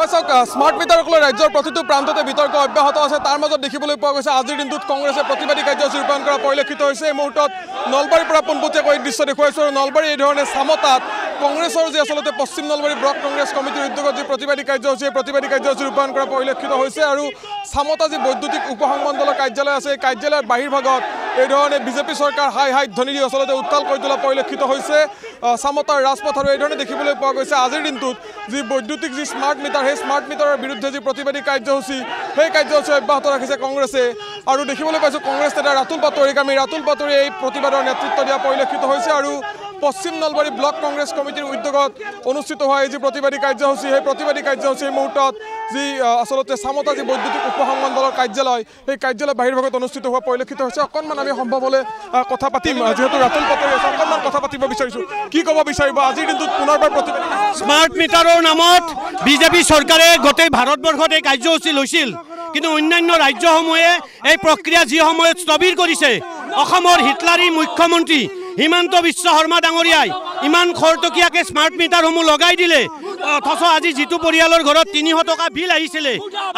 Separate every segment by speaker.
Speaker 1: হয় চাওক স্মাৰ্ট মিটাৰক লৈ ৰাজ্যৰ প্ৰতিটো প্ৰান্ততে বিতৰ্ক অব্যাহত আছে তাৰ মাজত দেখিবলৈ পোৱা গৈছে আজিৰ দিনটোত কংগ্ৰেছে প্ৰতিবাদী কাৰ্যসূচী ৰূপায়ণ কৰা পৰিলক্ষিত হৈছে এই মুহূৰ্তত নলবাৰীৰ পৰা পোনপটীয়াকৈ এই দৃশ্য দেখুৱাইছোঁ আৰু নলবাৰী এই ধৰণে চামতাত কংগ্ৰেছৰ যি আচলতে পশ্চিম নলবাৰী ব্লক কংগ্ৰেছ কমিটিৰ উদ্যোগত যি প্ৰতিবাদী কাৰ্যসূচী এই প্ৰতিবাদী কাৰ্যসূচী ৰূপায়ণ কৰা পৰিলক্ষিত হৈছে আৰু চামতা যি বৈদ্যুতিক উপসংমণ্ডলৰ কাৰ্যালয় আছে এই কাৰ্যালয়ৰ বাহিৰভাগত এই ধরনের বিজেপি সরকার হাই হাই ধ্বনি দিয়ে আসলে উত্তাল করে তোলা পরিলক্ষিত হয়েছে সামতার রাজপথ আর এই ধরনের দেখি পাওয়া গেছে আজির দিন যৈদ্যুতিক যে স্মার্ট মিটার সেই স্মার্ট মিটারের বিরুদ্ধে যে প্রতিবাদী কার্যসূচী সেই কার্যসূচী অব্যাহত রাখিছে কংগ্রেসে আর দেখি পাইছো কংগ্রেস নেতা রাতুল বাতরিক আমি রাতুল বাতরি এই প্রতিবাদের নেতৃত্ব দিয়া পরিলক্ষিত হয়েছে আর পশ্চিম নলবারী ব্লক কংগ্রেস কমিটির উদ্যোগত অনুষ্ঠিত হওয়া এই যে প্রতিবাদী কার্যসূচী সেই প্রতিবাদী কার্যসূচীর যি যসলতে সামতা যে বৈদ্যুতিক উপসংমন্ডলের কার্যালয় সেই কার্যালয় বহির্ভাগত অনুষ্ঠিত হওয়া পরিলক্ষিত হয়েছে অকনমান আমি সম্ভব হলে কথা পাতিম যেহেতু রাতুল পাতি আছে অকনমান কথা পাতি বিচার কি কব বিচার আজির দিন পুনর্বার প্রতিবাদ স্মার্ট মিটারের নামত বিজেপি
Speaker 2: সরকারে গোটেই ভারতবর্ষত এই কার্যসূচী লৈছিল কিন্তু অন্যান্য রাজ্য সমূহে এই প্রক্রিয়া যদি স্থবির করেছে হিটলারী মুখ্যমন্ত্রী হিমন্ত বিশ্ব শৰ্মা ডাঙৰীয়াই ইমান খৰতকীয়াকৈ স্মাৰ্ট মিটাৰসমূহ লগাই দিলে অথচ আজি যিটো পৰিয়ালৰ ঘৰত তিনিশ টকা বিল আহিছিলে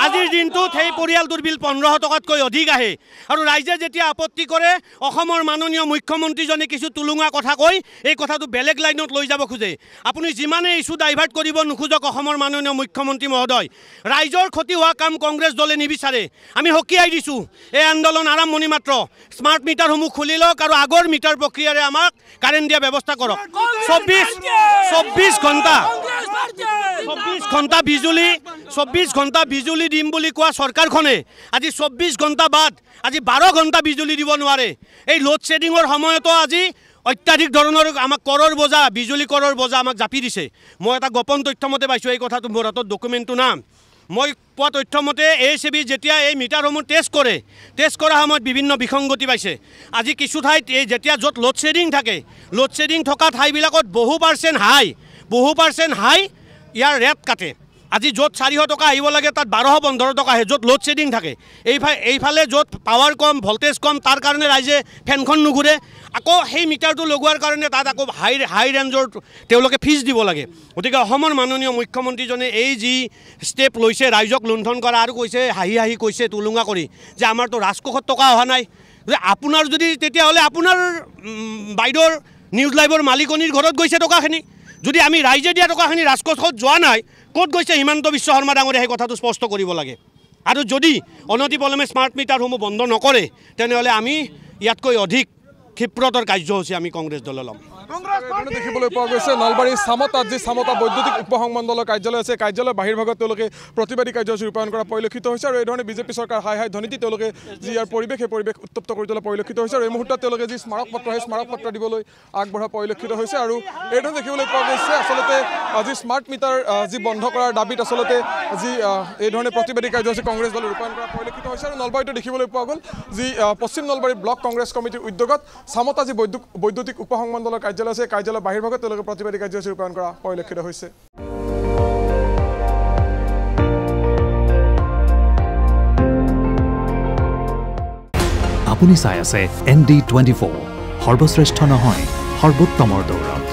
Speaker 2: আজিৰ দিনটোত সেই পৰিয়ালটোৰ বিল পোন্ধৰশ টকাতকৈ অধিক আহে আৰু ৰাইজে যেতিয়া আপত্তি কৰে অসমৰ মাননীয় মুখ্যমন্ত্ৰীজনে কিছু তুলুঙা কথা কৈ এই কথাটো বেলেগ লাইনত লৈ যাব খোজে আপুনি যিমানে ইছ্যু ডাইভাৰ্ট কৰিব নোখোজক অসমৰ মাননীয় মুখ্যমন্ত্ৰী মহোদয় ৰাইজৰ ক্ষতি হোৱা কাম কংগ্ৰেছ দলে নিবিচাৰে আমি সকীয়াই দিছোঁ এই আন্দোলন আৰম্ভণি মাত্ৰ স্মাৰ্ট মিটাৰসমূহ খুলি লওক আৰু আগৰ মিটাৰ প্ৰক্ৰিয়াৰে আমাক কাৰেণ্ট দিয়া ব্যৱস্থা কৰক চৌব্বিছ চৌব্বিছ ঘণ্টা চৌব্বিছ ঘণ্টা বিজুলী চৌব্বিছ ঘণ্টা বিজুলী দিম বুলি কোৱা চৰকাৰখনে আজি চৌব্বিছ ঘণ্টা বাদ আজি বাৰ ঘণ্টা বিজুলী দিব নোৱাৰে এই লোড শ্বেডিঙৰ সময়তো আজি অত্যাধিক ধৰণৰ আমাক কৰৰ বজা বিজুলী কৰৰ বজা আমাক জাপি দিছে মই এটা গোপন তথ্যমতে পাইছোঁ এই কথাটো মোৰ হাতত ডকুমেণ্টটো নাম মই পোৱা তথ্যমতে এ চি বি যেতিয়া এই মিটাৰসমূহ টেষ্ট কৰে টেষ্ট কৰা সময়ত বিভিন্ন বিসংগতি পাইছে আজি কিছু ঠাইত এই যেতিয়া য'ত লোড শ্বেডিং থাকে লোড শ্বেডিং থকা ঠাইবিলাকত বহু পাৰ্চেণ্ট হাই বহু পাৰ্চেণ্ট হাই ইয়াৰ ৰেট কাটে আজি য'ত চাৰিশ টকা আহিব লাগে তাত বাৰশ পোন্ধৰ টকা আহে য'ত ল'ড শ্বেডিং থাকে এইফালে এইফালে য'ত পাৱাৰ কম ভল্টেজ কম তাৰ কাৰণে ৰাইজে ফেনখন নুঘূৰে আকৌ সেই মিটাৰটো লগোৱাৰ কাৰণে তাত আকৌ হাই হাই ৰেঞ্জৰ তেওঁলোকে ফিজ দিব লাগে গতিকে অসমৰ মাননীয় মুখ্যমন্ত্ৰীজনে এই যি ষ্টেপ লৈছে ৰাইজক লুণ্ঠন কৰা আৰু কৈছে হাঁহি হাঁহি কৈছে তুলুঙা কৰি যে আমাৰতো ৰাজকোষত টকা অহা নাই যে আপোনাৰ যদি তেতিয়াহ'লে আপোনাৰ বাইদেউৰ নিউজ লাইভৰ মালিকনীৰ ঘৰত গৈছে টকাখিনি যদি আমি রাইজে দিয়া টাকাখানি রাজকোষত যাওয়া নাই কত গেছে হিমন্ত বিশ্ব শর্মা ডরিয়া সেই কথা স্পষ্ট করব লাগে আর যদি অনতিবলমে স্মার্ট মিটার সমূহ বন্ধ নকরে
Speaker 1: তেনহলে আমি ইয়াতক অধিক ক্ষিপ্রতর কার্যসূচী আমি কংগ্রেস দল লম দেখিবলৈ পোৱা গৈছে নলবাৰীৰ চামত আজি চামতা বৈদ্যুতিক উপসংমণ্ডলৰ কাৰ্যালয় আছে কাৰ্যালয়ৰ বাহিৰ ভাগত তেওঁলোকে প্ৰতিবাদী কাৰ্যসূচী ৰূপায়ণ কৰা পৰিলক্ষিত হৈছে আৰু এইধৰণে বিজেপি চৰকাৰ হাই হাই ধনীতি তেওঁলোকে যি ইয়াৰ পৰিৱেশ সেই পৰিৱেশ উত্তপ্ত কৰি তোলা পৰিলক্ষিত হৈছে আৰু এই মুহূৰ্তত তেওঁলোকে যি স্মাৰক পত্ৰ সেই স্মাৰক পত্ৰ দিবলৈ আগবঢ়া পৰিলক্ষিত হৈছে আৰু এইধৰণে দেখিবলৈ পোৱা গৈছে আচলতে আজি স্মাৰ্ট মিটাৰ যি বন্ধ কৰাৰ দাবীত আচলতে যি এইধৰণে প্ৰতিবাদী কাৰ্যসূচী কংগ্ৰেছ দলে ৰূপায়ণ কৰা পৰিলক্ষিত হৈছে আৰু নলবাৰীতো দেখিবলৈ পোৱা গ'ল যি পশ্চিম নলবাৰী ব্লক কংগ্ৰেছ কমিটিৰ উদ্যোগত চামতা যি বৈদ্যুতিক উপসংমণ্ডলৰ কাৰ্য কাৰ্যালয় আছে কাৰ্যালয়ৰ বাহিৰভাগত তেওঁলোকে প্ৰতিবাদী কাৰ্যসূচী ৰূপায়ণ কৰা পৰিলক্ষিত হৈছে
Speaker 2: আপুনি চাই আছে এন ডি টুৱেণ্টি ফ'ৰ সৰ্বশ্ৰেষ্ঠ নহয় সৰ্বোত্তমৰ দৌৰত